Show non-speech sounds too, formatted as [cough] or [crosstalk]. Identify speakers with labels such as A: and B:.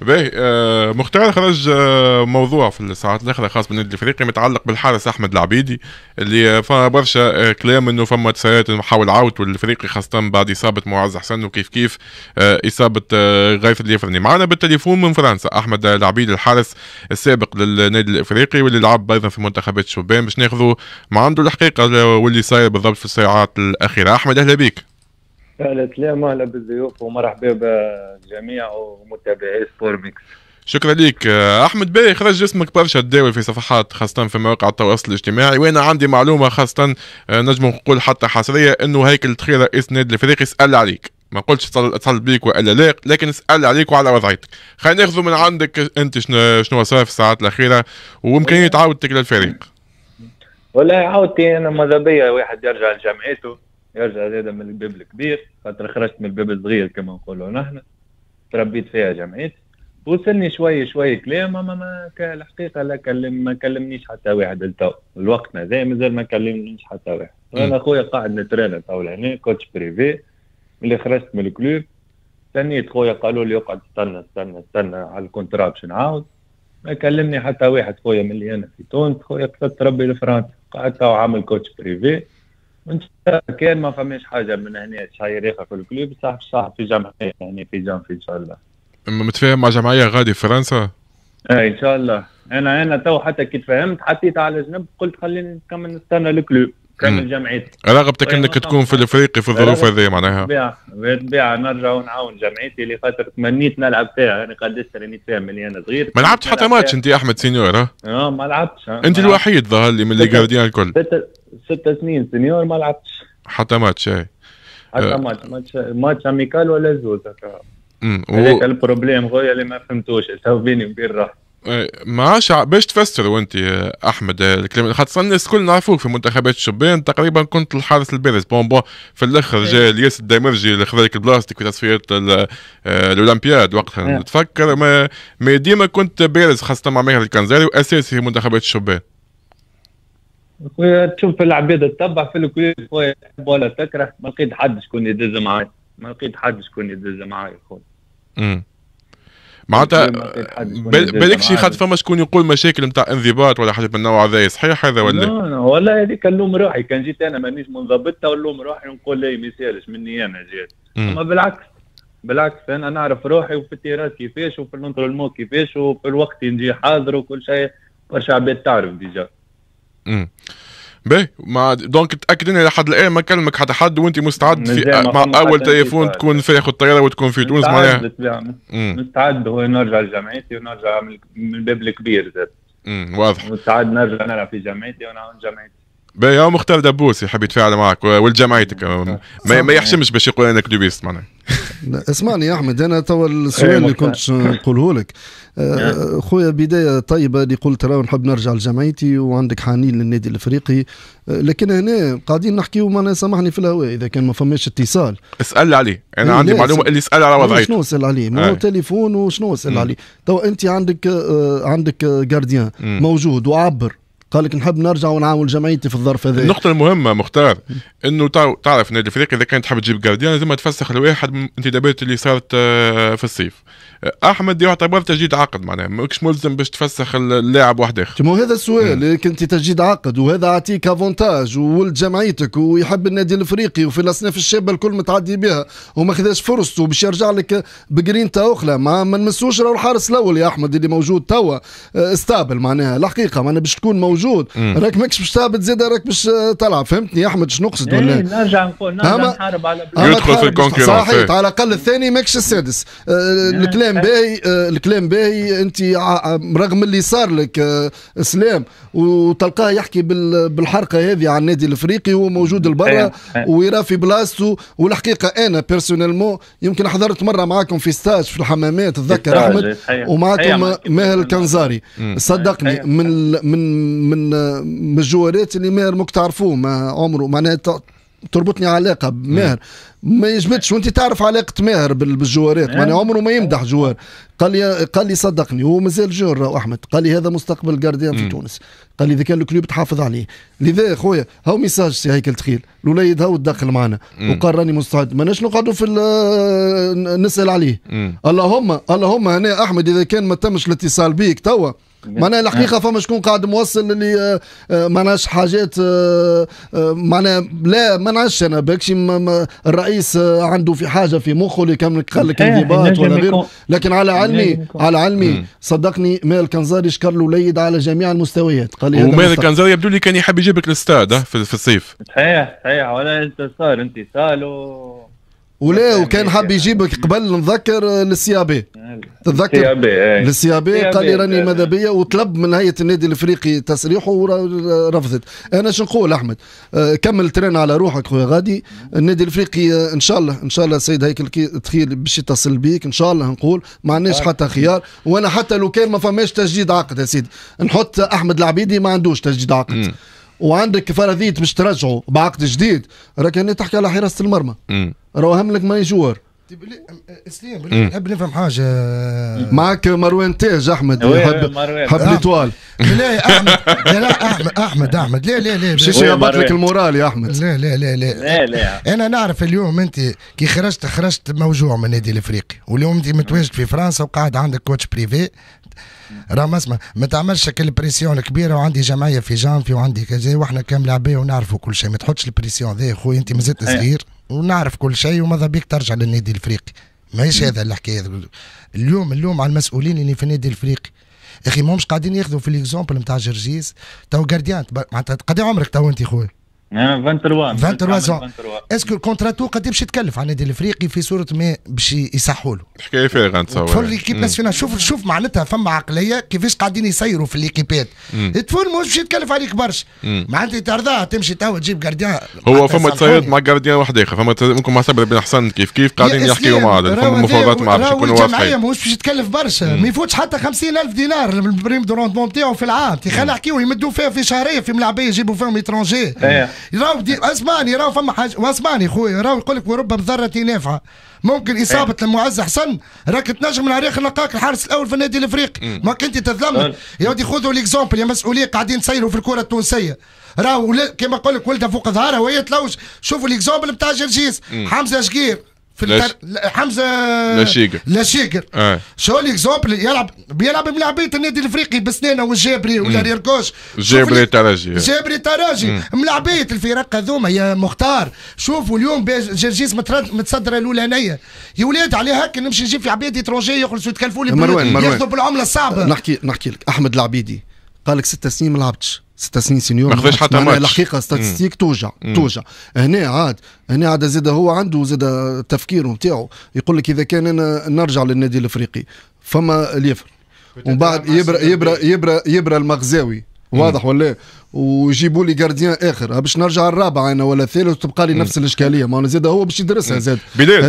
A: باهي آه مختار خرج آه موضوع في الساعات الاخيره خاص بالنادي الافريقي متعلق بالحارس احمد العبيدي اللي فما برشا آه كلام انه فما انه حاول عودته الافريقي خاصه بعد اصابه معز حسن وكيف كيف آه، اصابه آه، غيث اليفرني معنا بالتليفون من فرنسا احمد العبيدي الحارس السابق للنادي الافريقي واللي لعب ايضا في منتخبات الشبان باش ناخذوا ما عنده الحقيقه آه، واللي صاير بالضبط في الساعات الاخيره احمد اهلا بك
B: قالت لا مهلا بالضيوف ومرحبا بالجميع ومتابعي سبور
A: ميكس شكرا لك آه، احمد باي خرج اسمك برشا تداول في صفحات خاصه في مواقع التواصل الاجتماعي وانا عندي معلومه خاصه آه، نجم نقول حتى حصريه انه هيكل تخيره اسناد الفريق اسال عليك ما قلتش اتصل بيك والا لا لكن اسال عليك وعلى وضعيتك خلينا ناخذ من عندك انت شنو صار في الساعات الاخيره وامكانيه عودتك للفريق
B: والله عودتي انا ماذا بيا واحد يرجع لجامعته يرجع زاد من الباب الكبير خاطر خرجت من الباب الصغير كما نقولوا نحن تربيت فيها جمعيتي وصلني شوي شوي كلام اما ما الحقيقه لا كلم ما كلمنيش حتى واحد لتو الوقت هذا مازال ما كلمنيش حتى واحد انا خويا قاعد نترينا تو هنا كوتش بريفي اللي خرجت من الكلوب استنيت خويا قالوا لي اقعد استنى استنى استنى على الكونترا باش نعاود ما كلمني حتى واحد خويا من اللي انا في تونس خويا قصدت ربي لفرنسا قعدت عامل كوتش بريفي كان ما فماش حاجه من هنا شيريخه في الكلوب صح صح في جمعيه يعني في في ان شاء الله
A: متفاهم مع جمعيه غادي في فرنسا؟ اي ان
B: شاء الله انا انا تو حتى كي تفهمت حطيت على جنب قلت خليني نكمل نستنى الكلوب كامل جمعيتي رغبتك انك تكون في الافريقي في الظروف طيب، هذه معناها بالطبيعه بالطبيعه نرجع ونعاون جمعيتي اللي خاطر تمنيت نلعب فيها يعني قداش راني فيها من انا صغير ما لعبتش حتى ماتش
A: انت يا احمد سينيور ها؟
B: اه ما لعبتش آه، انت الوحيد
A: ظهر لي من اللي جارديان الكل
B: ست سنين سينيور ما لعبتش
A: حتى ماتش اي حتى آه.
B: ماتش ماتش ماتش اميكال ولا زوز هذاك البروبليم خويا اللي ما فهمتوش تو بيني وبين راحتي
A: ما عادش باش تفسر وانت احمد آه، الكلام خاطر الناس الكل نعرفوك في منتخبات الشبان تقريبا كنت الحارس البارز بون بون في الاخر إيه. جا الياس الدامرجي اللي خذلك البلاستيك في تصفيات آه، الاولمبياد وقتها إيه. تفكر ما, ما ديما كنت بارز خاصه مع ماهر الكنزاري واساسي في منتخبات الشبان
B: خويا تشوف العباد تتبع في الكويت خويا ولا تكره ما لقيت حد شكون يدز معايا ما لقيت حد شكون يدز معايا
A: خويا معناتها بالك شي خاطر فما شكون يقول مشاكل نتاع انضباط ولا حاجه من النوع هذا صحيح هذا ولا؟ لا
B: والله هذيك نلوم روحي كان جيت انا مانيش منضبطها ونلوم روحي ونقول لا ما يسالش مني انا جيت اما بالعكس بالعكس انا نعرف روحي وفي التيرات كيفاش وفي الانترلمو كيفاش وفي الوقت نجي حاضر وكل شيء برشا عباد تعرف ديجا.
A: باهي ما دونك تاكد ان لحد الان ما كلمك حتى حد وانت مستعد في مع اول تليفون تكون فارغ الطياره وتكون في تونس معناها يعني. مستعد مستعد هو نرجع
B: لجامعتي ونرجع من الباب الكبير زاد واضح مستعد نرجع نلعب في جامعتي ونعاون جامعتي
A: باهي هو مختار دبوسي حبيت يتفاعل معك ولجامعتك ما, ما يحشمش باش يقول انا كلوبيست معناها
C: اسمعني يا احمد انا توا إيه، السؤال اللي كنت نقوله لك [laughs] آه، خويا بدايه طيبه اللي قلت راه نحب نرجع لجمعيتي وعندك حنين للنادي الافريقي آه، لكن هنا قاعدين نحكي معناها سامحني في الهواء اذا كان ما فماش اتصال
A: اسال عليه انا إيه، عندي معلومه اللي اسال على وضعيته شنو
C: اسال عليه ما هو آه. تليفون وشنو اسال عليه توا انت عندك عندك جارديان موجود وعبر قال لك نحب نرجع ونعاون جمعيتي في الظرف هذا النقطة
A: المهمة مختار انه تعرف نادي الافريقي اذا كانت تحب تجيب جارديان لازم تفسخ لواحد من الانتدابات اللي صارت آه، في الصيف آه، احمد يعتبر تجديد عقد معناها ماكش ملزم باش تفسخ اللاعب واحد اخر ما هذا السؤال لكن انت تجديد
C: عقد وهذا يعطيك افونتاج وولد جمعيتك ويحب النادي الافريقي وفي الاصناف الشابه الكل متعدي بها وما خذاش فرصته باش يرجع لك تا اخرى ما ما نمسوش الحارس الاول يا احمد اللي موجود توا آه، استابل معناها الحقيقه معناها باش تكون موجود موجود راك ماكش باش تهبط زاد راك باش تلعب آه، فهمتني يا احمد شنو نقصد إيه، ولا
B: نرجع نقول نرجع نحارب على
C: يدخل في صحيح إيه. على الاقل الثاني ماكش السادس آه، يعني الكلام باهي آه، الكلام باهي انت رغم اللي صار لك اسلام وتلقاه يحكي بالحرقه هذه على النادي الافريقي هو موجود إيه، لبرا ويرى في بلاصته والحقيقه انا بيرسونيلمون يمكن حضرت مره معاكم في ستاج في الحمامات تذكر احمد ومعكم ماهر الكنزاري صدقني من من من آه، من الجوارات اللي ماهر ممكن تعرفوه ما عمره معناها تربطني علاقه بماهر ما يجبدش وانت تعرف علاقه ماهر بالجوارات ماني عمره ما يمدح جوار قال لي قال لي صدقني هو مازال جون احمد قال لي هذا مستقبل جارديان في تونس قال لي اذا كان الكلوب تحافظ عليه لذا يا خويا هاو ميساج سي هيكل تخيل الوليد هاو تدخل معنا وقال راني مستعد ماناش نقعدوا في نسال عليه اللهم اللهم هنا احمد اذا كان ما تمش الاتصال بيك توا معناها الحقيقه فما شكون قاعد موصل اللي آه، آه، معناها حاجات آه، معناها لا ما نعرفش انا باكشي الراي الرئيس عنده في حاجه في مخه اللي كان قال لك انضباط إيه، ولا غيره لكن على علمي على علمي صدقني مال كنزاري شكر له الوليد على جميع المستويات قال لي ومال كنزاري
A: يبدو لي كان يحب يجيبك للستاد في الصيف
B: صحيح صحيح ولا انت صار انت سالو
C: ولا وكان حاب يجيبك قبل نذكر للسيابي ا إيه. للسيابي قال لي راني ماذا بيا وطلب من هيئه النادي الافريقي تصريحه ورفضت انا شو نقول احمد آه، كمل ترين على روحك خويا غادي النادي الافريقي آه، ان شاء الله ان شاء الله السيد هيكل تخيل باش يتصل بيك ان شاء الله نقول ما عندناش حتى خيار وانا حتى لو كان ما فماش تجديد عقد يا سيدي نحط احمد العبيدي ما عندوش تجديد عقد وعندك كفاره ذيت باش ترجعه بعقد جديد راك هنا تحكي على حراسه المرمى راهو اهم لك ما يجور اسلام نحب نفهم حاجه معك مروان تاج احمد حب حب طوال لا احمد لا احمد احمد احمد لا لا لا مش يهبط لك المورال يا احمد
D: لا لا لا لا لا انا نعرف اليوم انت كي خرجت خرجت موجوع من النادي الافريقي واليوم انت متواجد في فرنسا وقاعد عندك كوتش بريفي راه ما اسمع ما تعملش كل بريسيون كبيره وعندي جمعيه في جانفي وعندي كذا واحنا كامل عبايه ونعرفوا كل شيء ما تحطش البريسيون ذا خويا انت مازلت صغير ونعرف كل شيء وماذا بيك ترجع للنادي الافريقي ماهيش هذا الحكايه اليوم اللوم على المسؤولين اللي في النادي الافريقي اخي ما همش قاعدين ياخذوا في ليكزومبل نتاع جرجيز تو جارديان معناتها قد عمرك تو انت خويا
B: 23 ساعه
D: اسكو الكونتراتو قد باش يتكلف على النادي الافريقي في صوره ما باش يصحوا له
A: الحكايه فارغه نتصور تفر ليكيب ناسيونال
D: شوف شوف معناتها فما عقليه كيفاش قاعدين يسيروا في ليكيبات تفول مش باش يتكلف عليك برشا معناتها ترضاه تمشي تو تجيب جارديان هو فما تصيد
A: مع جارديان واحد اخر فما ممكن مع صبري بن حسن كيف كيف قاعدين يحكيوا مع بعض فما مفاوضات مع باش يكونوا واضحين الجمعيه
D: ماهوش باش يتكلف برشا ما يفوتش حتى 50000 دينار البريم دو روندمون تاعو في العام خلينا نحكيو يمدوا فيها في شهريه في ملاعبيه يجيبوا فيهم اترونجي راهو اسمعني راهو فما حاجه واسمعني خويا راهو يقول لك ورب بذره نافعه ممكن اصابه المعز إيه. حسن راك تنجم من عريق نلقاك الحارس الاول في النادي الافريقي ما كنت تتذمر طيب. يا ودي خذوا ليكزومبل يا مسؤوليه قاعدين تسيروا في الكره التونسيه راهو كما نقول لك ولده فوق ظهرها وهي تلوج شوفوا ليكزومبل بتاع جرجيس حمزه شقير في التر... حمزه لاشيقر
A: لاشيقر آه.
D: شو ليكزومبل يلعب بيلعب ملاعبيه النادي الافريقي بسنانه والجابري ولا ريركوش جابري تراجي جابري تراجي ملاعبيه الفرق هذوما يا مختار شوفوا اليوم جرجيس مترد... متصدره الاولانيه يا ولاد على هكا نمشي نجيب في عباد اترونجي يخلصوا يتكلفوا لي ياخذوا بالعمله الصعبه
C: نحكي نحكي لك احمد العبيدي قال لك ست سنين ما لعبتش ست سنين سينيور ما خذاش حتى ماتش الحقيقه ستاتستيك توجع مم. توجع هنا عاد هنا عاد زاد هو عنده زاد تفكيره نتاعو يقول لك اذا كان انا نرجع للنادي الافريقي فما اليفر ومن بعد يبرى يبرى يبرى يبرا المغزاوي واضح ولا ويجيبوا لي جارديان اخر أه، باش نرجع الرابع انا ولا الثالث وتبقى لي نفس الاشكاليه ما انا زاد هو باش يدرسها زاد
B: بدايه